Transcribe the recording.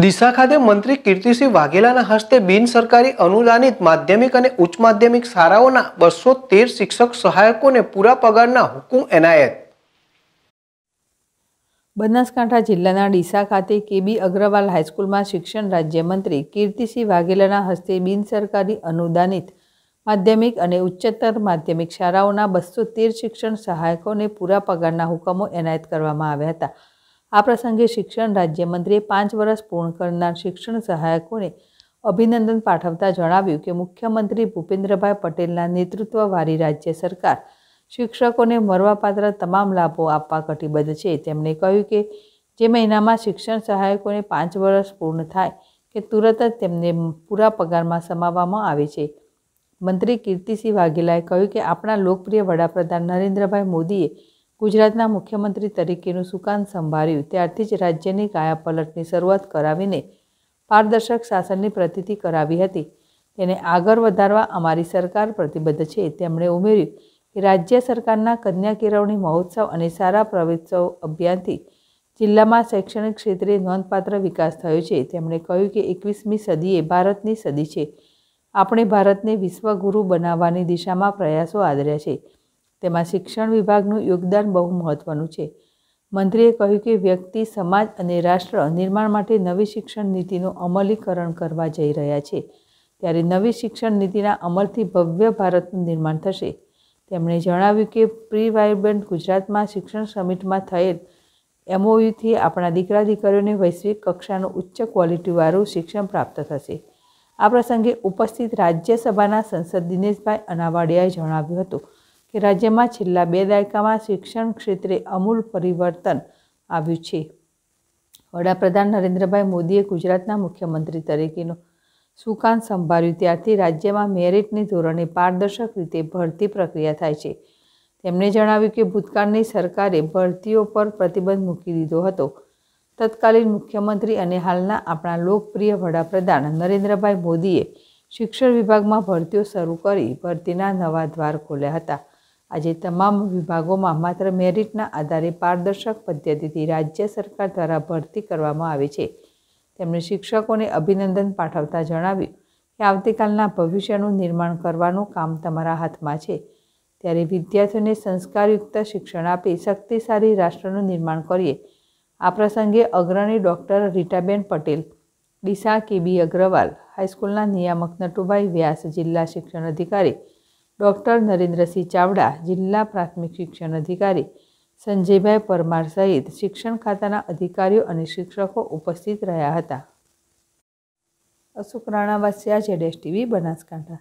દિશા ખાતે મંત્રી કીર્તિસિંહ વાઘેલાના હસ્તે બિન સરકારી અનુદાનિત માધ્યમિક અને ઉચ્ચ માધ્યમિક શાળાઓના બસો તેર શિક્ષક સહાયકોને પૂરા પગારના હુકુમ એનાયત બનાસકાંઠા જિલ્લાના ડીસા ખાતે કેબી અગ્રવાલ હાઈસ્કૂલમાં શિક્ષણ રાજ્યમંત્રી કીર્તિસિંહ વાઘેલાના હસ્તે બિન સરકારી અનુદાનિત માધ્યમિક અને ઉચ્ચતર માધ્યમિક શાળાઓના બસો તેર શિક્ષણ સહાયકોને પૂરા પગારના હુકમો એનાયત કરવામાં આવ્યા હતા આ પ્રસંગે શિક્ષણ રાજ્યમંત્રીએ પાંચ વર્ષ પૂર્ણ કરનાર શિક્ષણ સહાયકોને અભિનંદન પાઠવતા જણાવ્યું કે મુખ્યમંત્રી ભૂપેન્દ્રભાઈ પટેલના નેતૃત્વવાળી રાજ્ય સરકાર શિક્ષકોને મરવાપાત્ર તમામ લાભો આપવા કટિબદ્ધ છે તેમણે કહ્યું કે જે મહિનામાં શિક્ષણ સહાયકોને પાંચ વર્ષ પૂર્ણ થાય કે તુરત જ તેમને પૂરા પગારમાં સમાવવામાં આવે છે મંત્રી કીર્તિસિંહ વાઘેલાએ કહ્યું કે આપણા લોકપ્રિય વડાપ્રધાન નરેન્દ્રભાઈ મોદીએ ગુજરાતના મુખ્યમંત્રી તરીકેનું સુકાન સંભાળ્યું ત્યારથી જ રાજ્યની કાયાપલટની શરૂઆત કરાવીને પારદર્શક શાસનની પ્રતિતિ કરાવી હતી તેને આગળ વધારવા અમારી સરકાર પ્રતિબદ્ધ છે તેમણે ઉમેર્યું કે રાજ્ય સરકારના કન્યા કેળવણી મહોત્સવ અને સારા પ્રવેત્સવ અભિયાનથી જિલ્લામાં શૈક્ષણિક ક્ષેત્રે નોંધપાત્ર વિકાસ થયો છે તેમણે કહ્યું કે એકવીસમી સદી એ ભારતની સદી છે આપણે ભારતને વિશ્વગુરુ બનાવવાની દિશામાં પ્રયાસો આદર્યા છે તેમાં શિક્ષણ વિભાગનું યોગદાન બહુ મહત્વનું છે મંત્રીએ કહ્યું કે વ્યક્તિ સમાજ અને રાષ્ટ્ર નિર્માણ માટે નવી શિક્ષણ નીતિનું અમલીકરણ કરવા જઈ રહ્યા છે ત્યારે નવી શિક્ષણ નીતિના અમલથી ભવ્ય ભારતનું નિર્માણ થશે તેમણે જણાવ્યું કે પ્રી વાઇબ્રન્ટ ગુજરાતમાં શિક્ષણ સમિટમાં થયેલ એમઓયુથી આપણા દીકરા દીકરીઓને વૈશ્વિક કક્ષાનું ઉચ્ચ ક્વોલિટીવાળું શિક્ષણ પ્રાપ્ત થશે આ પ્રસંગે ઉપસ્થિત રાજ્યસભાના સંસદ દિનેશભાઈ અનાવાડિયાએ જણાવ્યું હતું કે રાજ્યમાં છેલ્લા બે દાયકામાં શિક્ષણ ક્ષેત્રે અમૂલ પરિવર્તન આવ્યું છે વડાપ્રધાન નરેન્દ્રભાઈ મોદીએ ગુજરાતના મુખ્યમંત્રી તરીકેનો સુકાન સંભાળ્યું ત્યારથી રાજ્યમાં મેરિટની ધોરણે પારદર્શક રીતે ભરતી પ્રક્રિયા થાય છે તેમણે જણાવ્યું કે ભૂતકાળની સરકારે ભરતીઓ પર પ્રતિબંધ મૂકી દીધો હતો તત્કાલીન મુખ્યમંત્રી અને હાલના આપણા લોકપ્રિય વડાપ્રધાન નરેન્દ્રભાઈ મોદીએ શિક્ષણ વિભાગમાં ભરતીઓ શરૂ કરી ભરતીના નવા દ્વાર ખોલ્યા હતા આજે તમામ વિભાગોમાં માત્ર મેરિટના આધારે પારદર્શક પદ્ધતિથી રાજ્ય સરકાર દ્વારા ભરતી કરવામાં આવે છે તેમણે શિક્ષકોને અભિનંદન પાઠવતા જણાવ્યું કે આવતીકાલના ભવિષ્યનું નિર્માણ કરવાનું કામ તમારા હાથમાં છે ત્યારે વિદ્યાર્થીઓને સંસ્કારયુક્ત શિક્ષણ આપી શક્તિશાળી રાષ્ટ્રનું નિર્માણ કરીએ આ પ્રસંગે અગ્રણી ડૉક્ટર રીટાબેન પટેલ ડીસા કેબી અગ્રવાલ હાઈસ્કૂલના નિયામક નટુભાઈ વ્યાસ જિલ્લા શિક્ષણ અધિકારી ડૉક્ટર નરેન્દ્રસિંહ ચાવડા જિલ્લા પ્રાથમિક શિક્ષણ અધિકારી સંજયભાઈ પરમાર સહિત શિક્ષણ ખાતાના અધિકારીઓ અને શિક્ષકો ઉપસ્થિત રહ્યા હતા અશોક રાણાવાસિયા જેડેશ ટીવી બનાસકાંઠા